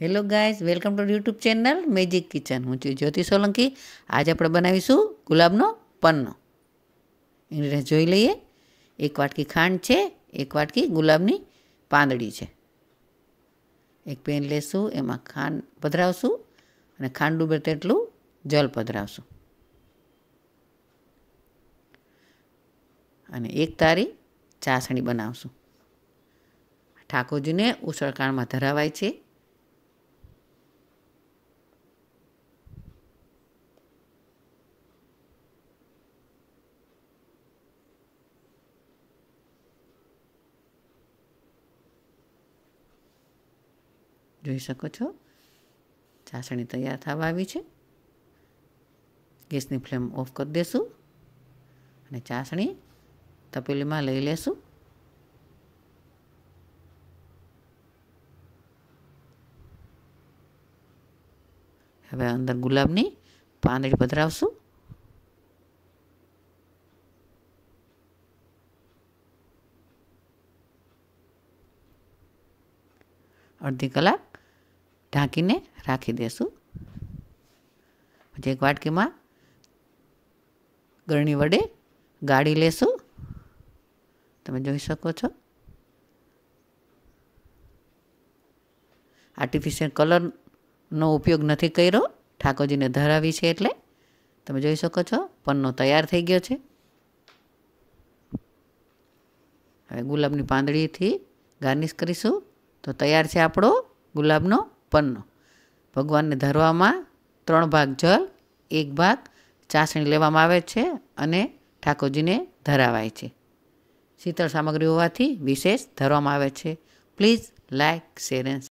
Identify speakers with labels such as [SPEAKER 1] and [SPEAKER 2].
[SPEAKER 1] hello guys welcome to YouTube channel Magic Kitchen હું છું જ્યોતિ સોલંકી આજે આપણે બનાવીશું ગુલાબનો પન્નો ઇન્ગ્રીડિયન્ટ જોઈ લઈએ એક વાટકી ખાંડ છે એક વાટકી ગુલાબની પાંદડી છે એક પેન લેશું એમાં ખાંડ પધરાવશું અને ખાંડ ડૂબે તેટલું જલ પધરાવશું અને એક તારી ચાસણી બનાવશું ઠાકોરજીને ઉસળકાણમાં ધરાવાય છે જોઈ શકો છો ચાસણી તૈયાર થવા આવી છે ગેસની ફ્લેમ ઓફ કરી દેશું અને ચાસણી તપેલીમાં લઈ લેશું હવે અંદર ગુલાબની પાંદડી પધરાવશું અડધી કલાક ઢાંકીને રાખી દેશું પછી એક વાટકીમાં ગરણી વડે ગાળી લેશું તમે જોઈ શકો છો આર્ટિફિશિયલ કલરનો ઉપયોગ નથી કર્યો ઠાકોરજીને ધરાવી છે એટલે તમે જોઈ શકો છો પન્નો તૈયાર થઈ ગયો છે હવે ગુલાબની પાંદડીથી ગાર્નિશ કરીશું તો તૈયાર છે આપણો ગુલાબનો પન્નો ભગવાનને ધરવામાં ત્રણ ભાગ જળ એક ભાગ ચાસણી લેવામાં આવે છે અને ઠાકોરજીને ધરાવાય છે શીતળ સામગ્રી હોવાથી વિશેષ ધરવામાં આવે છે પ્લીઝ લાઇક શેર એન્ડ